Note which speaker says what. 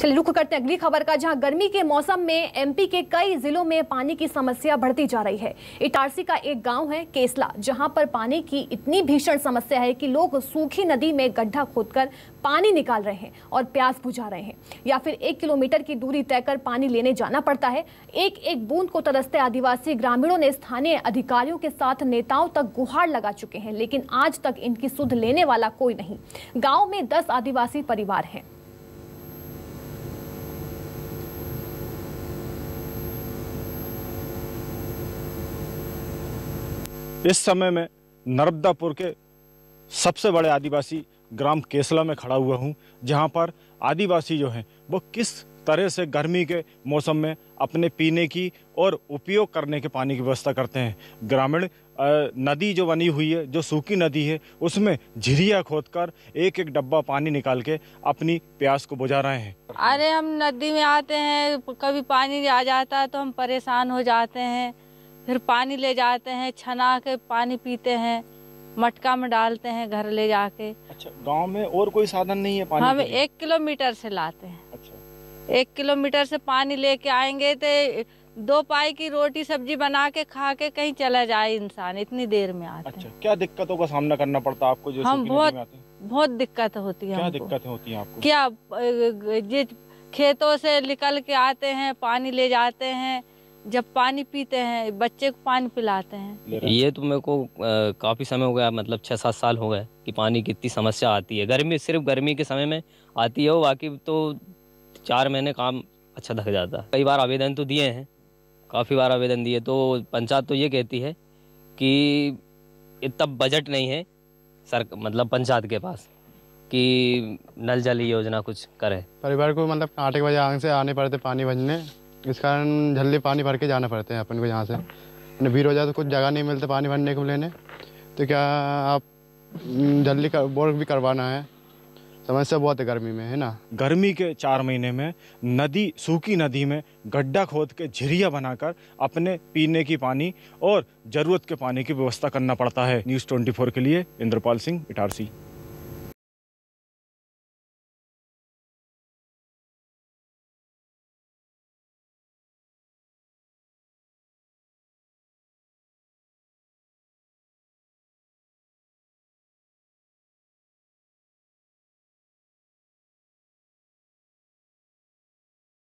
Speaker 1: चलिए रुख करते हैं अगली खबर का जहां गर्मी के मौसम में एमपी के कई जिलों में पानी की समस्या बढ़ती जा रही है इटारसी का एक गांव है केसला जहां पर पानी की इतनी भीषण समस्या है कि लोग सूखी नदी में गड्ढा खोदकर पानी निकाल रहे हैं और प्यास बुझा रहे हैं या फिर एक किलोमीटर की दूरी तय कर पानी लेने जाना पड़ता है एक एक बूंद को तरसते आदिवासी ग्रामीणों ने स्थानीय अधिकारियों के साथ नेताओं तक गुहार लगा चुके हैं लेकिन आज तक इनकी सुध लेने वाला कोई नहीं गाँव में दस आदिवासी परिवार हैं
Speaker 2: इस समय मैं नर्मदापुर के सबसे बड़े आदिवासी ग्राम केसला में खड़ा हुआ हूँ जहाँ पर आदिवासी जो हैं वो किस तरह से गर्मी के मौसम में अपने पीने की और उपयोग करने के पानी की व्यवस्था करते हैं ग्रामीण नदी जो बनी हुई है जो सूखी नदी है उसमें झिरिया खोदकर एक एक डब्बा पानी निकाल के अपनी प्यास को बुझा रहे हैं
Speaker 3: अरे हम नदी में आते हैं कभी पानी आ जाता है तो हम परेशान हो जाते हैं फिर पानी ले जाते हैं छना के पानी पीते हैं मटका में डालते हैं घर ले जाके अच्छा
Speaker 2: गांव में और कोई साधन नहीं है पानी हम हाँ, एक
Speaker 3: किलोमीटर से लाते हैं अच्छा एक किलोमीटर से पानी लेके आएंगे तो दो पाई की रोटी सब्जी बना के खा के कहीं चला जाए इंसान इतनी देर में आते अच्छा
Speaker 2: क्या दिक्कतों का सामना करना पड़ता है आपको जो हम बहुत
Speaker 3: बहुत दिक्कत होती है क्या
Speaker 2: दिक्कत होती है आपको क्या
Speaker 3: जिस खेतों से निकल के आते हैं पानी ले जाते हैं जब पानी पीते हैं बच्चे को पानी पिलाते हैं
Speaker 4: ये तो मेरे को काफ़ी समय हो गया मतलब छह सात साल हो गए कि पानी की इतनी समस्या आती है गर्मी सिर्फ गर्मी के समय में आती है वो बाकी तो चार महीने काम अच्छा धक जाता है कई बार आवेदन तो दिए हैं काफ़ी बार आवेदन दिए तो पंचायत तो ये कहती है कि इतना बजट नहीं है सर मतलब पंचायत के पास कि नल जल योजना कुछ करे
Speaker 2: परिवार को मतलब आठ बजे से आने पड़ते पानी भजने इस कारण जल्दी पानी भर के जाना पड़ते हैं अपन को यहाँ से अपने भीड़ हो जाए तो कुछ जगह नहीं मिलते पानी भरने को लेने तो क्या आप हम्म, जल्दी का बोर भी करवाना है समस्या बहुत है गर्मी में है ना गर्मी के चार महीने में नदी सूखी नदी में गड्ढा खोद के झिरिया बनाकर अपने पीने की पानी और ज़रूरत के पानी की व्यवस्था करना पड़ता है न्यूज़ 24 के लिए इंद्रपाल सिंह इटारसी